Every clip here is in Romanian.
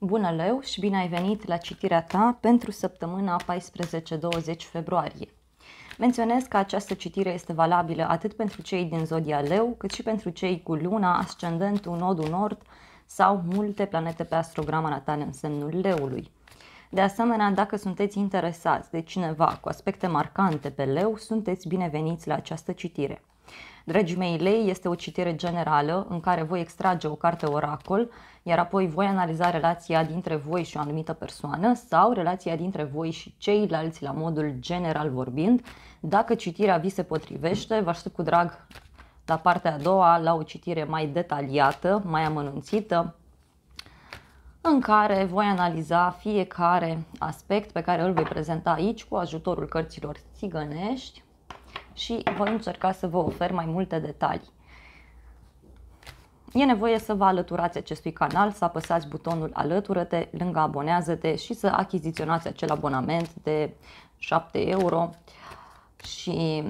Bună, Leu, și bine ai venit la citirea ta pentru săptămâna 14-20 februarie. Menționez că această citire este valabilă atât pentru cei din zodia Leu, cât și pentru cei cu luna, ascendentul, nodul nord sau multe planete pe astrograma natală în semnul Leului. De asemenea, dacă sunteți interesați de cineva cu aspecte marcante pe Leu, sunteți bineveniți la această citire. Dragii mei, lei este o citire generală în care voi extrage o carte oracol, iar apoi voi analiza relația dintre voi și o anumită persoană sau relația dintre voi și ceilalți la modul general vorbind. Dacă citirea vi se potrivește, vă aștept cu drag la partea a doua, la o citire mai detaliată, mai amănunțită, în care voi analiza fiecare aspect pe care îl voi prezenta aici cu ajutorul cărților țigănești și voi încerca să vă ofer mai multe detalii. E nevoie să vă alăturați acestui canal, să apăsați butonul alătură-te lângă abonează-te și să achiziționați acel abonament de 7 euro și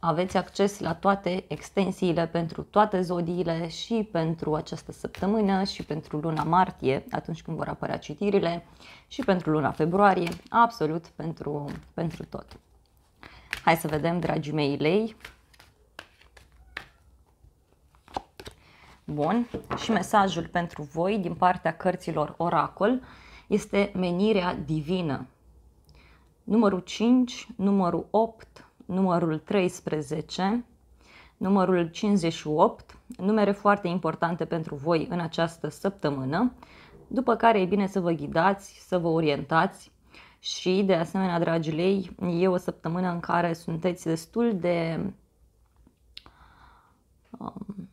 aveți acces la toate extensiile pentru toate zodiile și pentru această săptămână și pentru luna martie, atunci când vor apărea citirile și pentru luna februarie, absolut pentru, pentru tot. Hai să vedem, dragii mei lei. Bun. Și mesajul pentru voi din partea cărților Oracol este menirea divină. Numărul 5, numărul 8, numărul 13, numărul 58, numere foarte importante pentru voi în această săptămână, după care e bine să vă ghidați, să vă orientați și de asemenea, dragi lei, e o săptămână în care sunteți destul de um,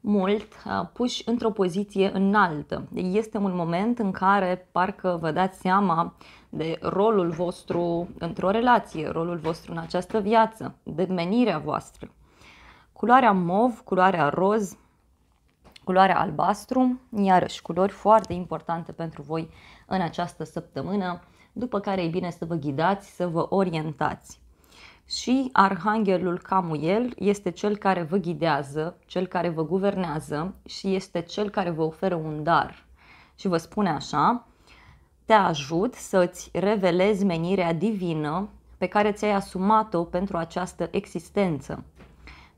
mult uh, puși într-o poziție înaltă. Este un moment în care parcă vă dați seama de rolul vostru într-o relație, rolul vostru în această viață, de menirea voastră. Culoarea mov, culoarea roz, culoarea albastru, iarăși culori foarte importante pentru voi în această săptămână, după care e bine să vă ghidați, să vă orientați. Și arhanghelul Camuel este cel care vă ghidează, cel care vă guvernează și este cel care vă oferă un dar. Și vă spune așa, te ajut să-ți revelezi menirea divină pe care ți-ai asumat-o pentru această existență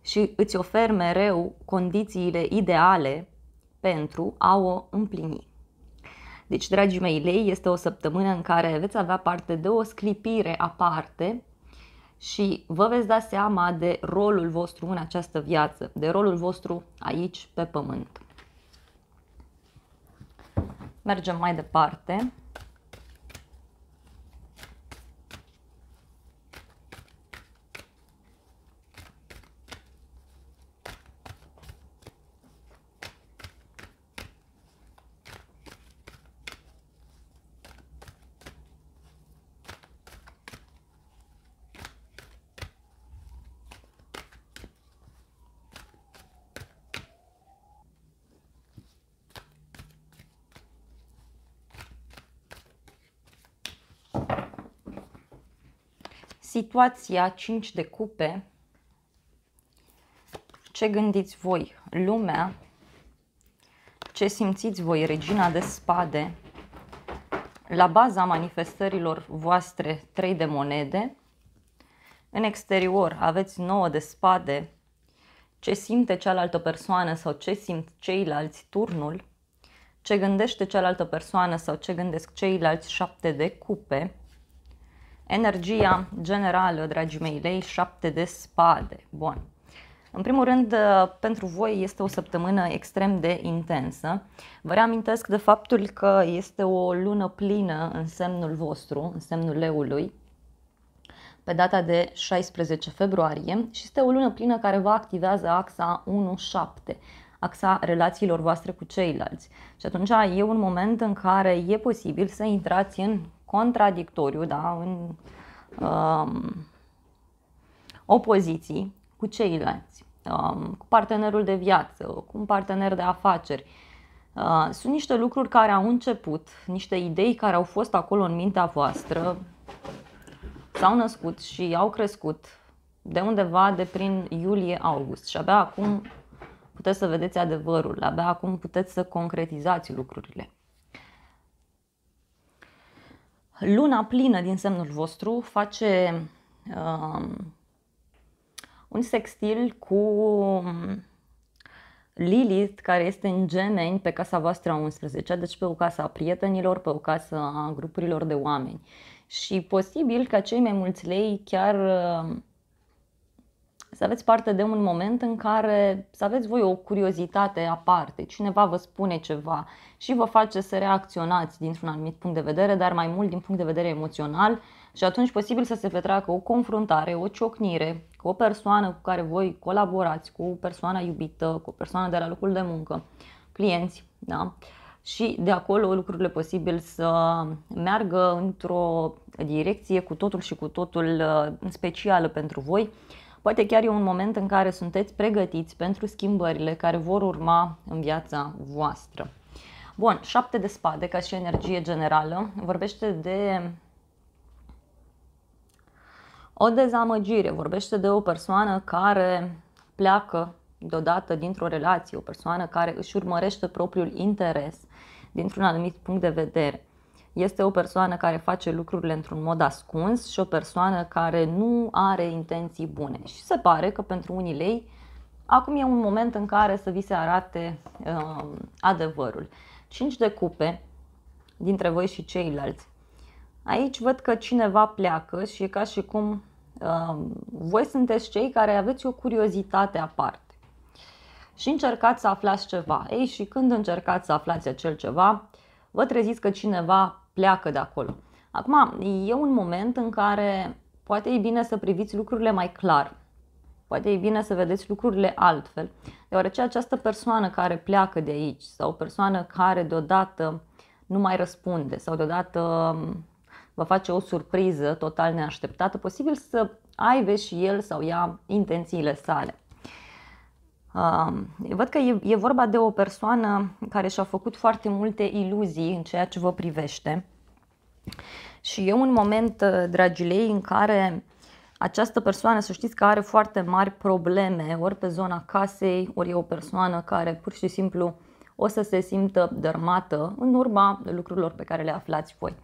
și îți ofer mereu condițiile ideale pentru a o împlini. Deci, dragii mei lei, este o săptămână în care veți avea parte de o sclipire aparte și vă veți da seama de rolul vostru în această viață, de rolul vostru aici pe pământ. Mergem mai departe. situația 5 de cupe, ce gândiți voi, lumea, ce simțiți voi, regina de spade, la baza manifestărilor voastre 3 de monede, în exterior aveți 9 de spade, ce simte cealaltă persoană sau ce simt ceilalți, turnul, ce gândește cealaltă persoană sau ce gândesc ceilalți șapte de cupe, Energia generală, dragii mei, lei 7 de spade. Bun. În primul rând, uh, pentru voi este o săptămână extrem de intensă. Vă reamintesc de faptul că este o lună plină în semnul vostru, în semnul leului, pe data de 16 februarie și este o lună plină care vă activează axa 1-7 axa relațiilor voastre cu ceilalți. Și atunci e un moment în care e posibil să intrați în contradictoriu, da, în um, opoziții cu ceilalți, um, cu partenerul de viață, cu un partener de afaceri. Uh, sunt niște lucruri care au început, niște idei care au fost acolo în mintea voastră, s-au născut și au crescut de undeva de prin iulie-august și abia acum puteți să vedeți adevărul, abia acum puteți să concretizați lucrurile. Luna plină din semnul vostru face um, un sextil cu um, Lilith, care este în gemeni pe casa voastră a 11 deci pe o casă a prietenilor, pe o casă a grupurilor de oameni. Și posibil ca cei mai mulți lei chiar uh, să aveți parte de un moment în care să aveți voi o curiozitate aparte, cineva vă spune ceva și vă face să reacționați dintr-un anumit punct de vedere, dar mai mult din punct de vedere emoțional și atunci posibil să se petreacă o confruntare, o ciocnire cu o persoană cu care voi colaborați, cu o persoană iubită, cu o persoană de la locul de muncă, clienți, da? Și de acolo lucrurile posibil să meargă într-o direcție cu totul și cu totul uh, specială pentru voi Poate chiar e un moment în care sunteți pregătiți pentru schimbările care vor urma în viața voastră. Bun, șapte de spade ca și energie generală vorbește de o dezamăgire, vorbește de o persoană care pleacă deodată dintr-o relație, o persoană care își urmărește propriul interes dintr-un anumit punct de vedere este o persoană care face lucrurile într-un mod ascuns și o persoană care nu are intenții bune. Și se pare că pentru unii lei acum e un moment în care să vi se arate uh, adevărul. 5 de cupe dintre voi și ceilalți. Aici văd că cineva pleacă și e ca și cum uh, voi sunteți cei care aveți o curiozitate aparte și încercați să aflați ceva. Ei, și când încercați să aflați acel ceva, vă treziți că cineva pleacă de acolo. Acum, e un moment în care poate e bine să priviți lucrurile mai clar. Poate e bine să vedeți lucrurile altfel, deoarece această persoană care pleacă de aici sau o persoană care deodată nu mai răspunde sau deodată um, vă face o surpriză total neașteptată, posibil să aibă și el sau ea intențiile sale. Văd că e, e vorba de o persoană care și-a făcut foarte multe iluzii în ceea ce vă privește. Și e un moment, uh, dragilei, în care această persoană, să știți că are foarte mari probleme, ori pe zona casei, ori e o persoană care pur și simplu o să se simtă dărmată în urma lucrurilor pe care le aflați voi.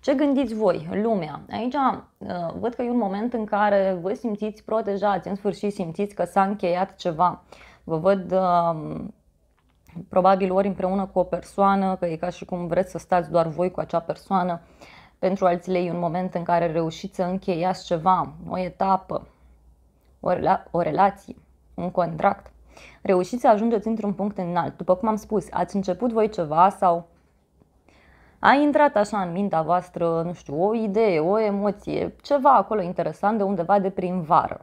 Ce gândiți voi, lumea? Aici uh, văd că e un moment în care vă simțiți protejați, în sfârșit simțiți că s-a încheiat ceva Vă văd um, probabil ori împreună cu o persoană, că e ca și cum vreți să stați doar voi cu acea persoană. Pentru alții lei un moment în care reușiți să încheiați ceva, o etapă, o, rela- o relație, un contract. Reușiți să ajungeți într-un punct înalt. După cum am spus, ați început voi ceva sau a intrat așa în mintea voastră, nu știu, o idee, o emoție, ceva acolo interesant de undeva de prin vară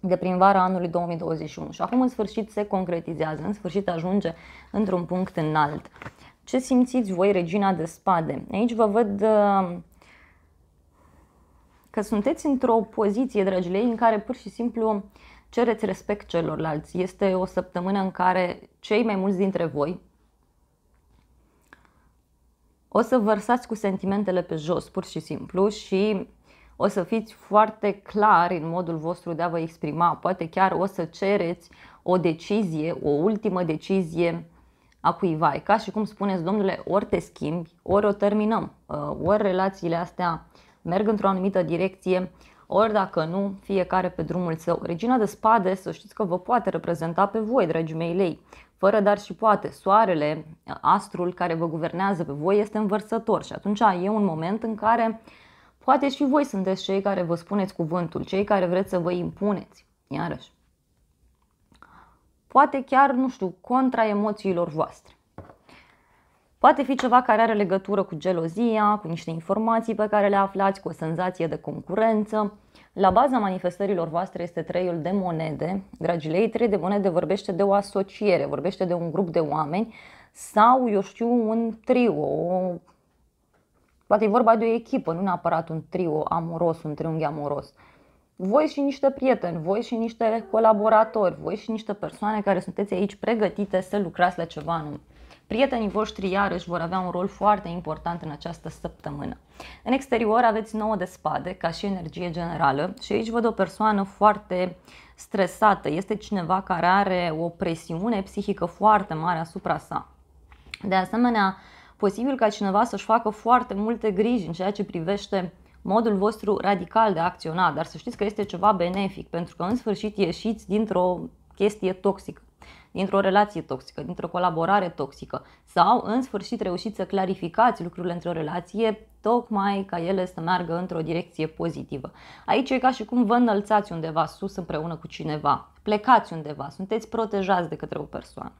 de prin vara anului 2021 și acum în sfârșit se concretizează, în sfârșit ajunge într-un punct înalt. Ce simțiți voi, Regina de Spade? Aici vă văd uh, că sunteți într-o poziție, dragilei, în care pur și simplu cereți respect celorlalți. Este o săptămână în care cei mai mulți dintre voi o să vărsați cu sentimentele pe jos, pur și simplu, și o să fiți foarte clar în modul vostru de a vă exprima, poate chiar o să cereți o decizie, o ultimă decizie a cuiva. E ca și cum spuneți, domnule, ori te schimbi, ori o terminăm, uh, ori relațiile astea merg într-o anumită direcție, ori dacă nu, fiecare pe drumul său. Regina de spade, să știți că vă poate reprezenta pe voi, dragii mei lei. Fără dar și poate, soarele, astrul care vă guvernează pe voi este învărsător și atunci e un moment în care uh, Poate și voi sunteți cei care vă spuneți cuvântul, cei care vreți să vă impuneți, iarăși. Poate chiar, nu știu, contra emoțiilor voastre. Poate fi ceva care are legătură cu gelozia, cu niște informații pe care le aflați, cu o senzație de concurență. La baza manifestărilor voastre este treiul de monede. Dragilei, trei de monede vorbește de o asociere, vorbește de un grup de oameni sau, eu știu, un trio, o Poate e vorba de o echipă, nu neapărat un trio amoros, un triunghi amoros. Voi și niște prieteni, voi și niște colaboratori, voi și niște persoane care sunteți aici pregătite să lucrați la ceva anume. Prietenii voștri iarăși vor avea un rol foarte important în această săptămână. În exterior aveți 9 de spade ca și energie generală și aici văd o persoană foarte stresată. Este cineva care are o presiune psihică foarte mare asupra sa. De asemenea, posibil ca cineva să-și facă foarte multe griji în ceea ce privește modul vostru radical de a acționa, dar să știți că este ceva benefic, pentru că în sfârșit ieșiți dintr-o chestie toxică dintr-o relație toxică, dintr-o colaborare toxică sau în sfârșit reușiți să clarificați lucrurile într-o relație tocmai ca ele să meargă într-o direcție pozitivă. Aici e ca și cum vă înălțați undeva sus împreună cu cineva, plecați undeva, sunteți protejați de către o persoană.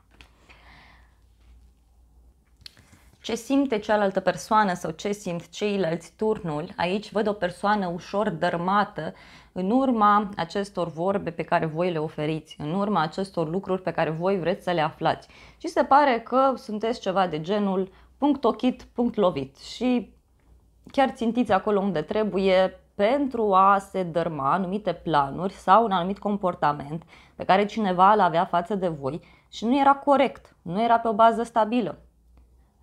ce simte cealaltă persoană sau ce simt ceilalți turnul, aici văd o persoană ușor dărmată în urma acestor vorbe pe care voi le oferiți, în urma acestor lucruri pe care voi vreți să le aflați. Și se pare că sunteți ceva de genul punct ochit, punct lovit și chiar țintiți acolo unde trebuie pentru a se dărma anumite planuri sau un anumit comportament pe care cineva l avea față de voi și nu era corect, nu era pe o bază stabilă.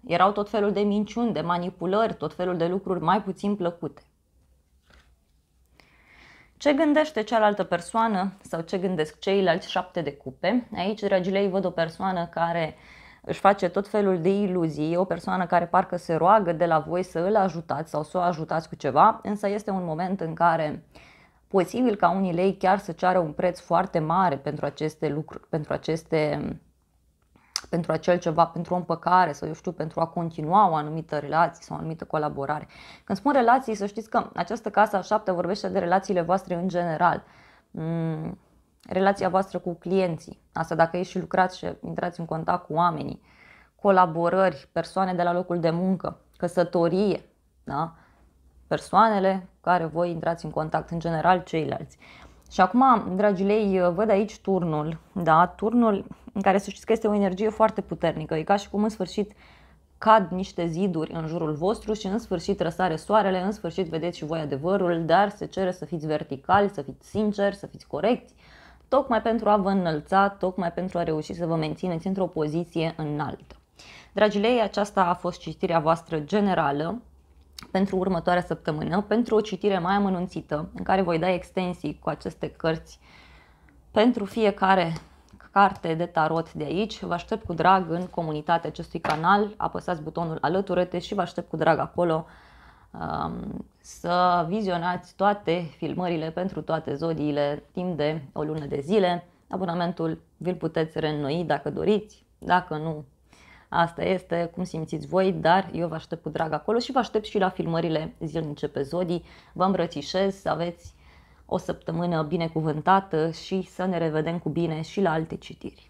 Erau tot felul de minciuni, de manipulări, tot felul de lucruri mai puțin plăcute. Ce gândește cealaltă persoană sau ce gândesc ceilalți șapte de cupe? Aici, dragilei, văd o persoană care își face tot felul de iluzii, o persoană care parcă se roagă de la voi să îl ajutați sau să o ajutați cu ceva, însă este un moment în care posibil ca unii lei chiar să ceară un preț foarte mare pentru aceste lucruri, pentru aceste pentru acel ceva, pentru o împăcare sau eu știu, pentru a continua o anumită relație sau o anumită colaborare. Când spun relații, să știți că această casă a șapte vorbește de relațiile voastre în general. Mm, relația voastră cu clienții, asta dacă ești și lucrați și intrați în contact cu oamenii, colaborări, persoane de la locul de muncă, căsătorie, da? persoanele care voi intrați în contact, în general ceilalți. Și acum, dragilei, uh, văd aici turnul, da? Turnul în care să știți că este o energie foarte puternică. E ca și cum în sfârșit cad niște ziduri în jurul vostru și în sfârșit răsare soarele, în sfârșit vedeți și voi adevărul, dar se cere să fiți verticali, să fiți sinceri, să fiți corecți, tocmai pentru a vă înălța, tocmai pentru a reuși să vă mențineți într-o poziție înaltă. Dragilei, aceasta a fost citirea voastră generală pentru următoarea săptămână pentru o citire mai amănunțită în care voi da extensii cu aceste cărți pentru fiecare carte de tarot de aici. Vă aștept cu drag în comunitatea acestui canal, apăsați butonul alăturete și vă aștept cu drag acolo um, să vizionați toate filmările pentru toate zodiile timp de o lună de zile. Abonamentul vi-l puteți reînnoi dacă doriți, dacă nu Asta este cum simțiți voi, dar eu vă aștept cu drag acolo și vă aștept și la filmările zilnice pe Zodii. Vă îmbrățișez, să aveți o săptămână binecuvântată și să ne revedem cu bine și la alte citiri.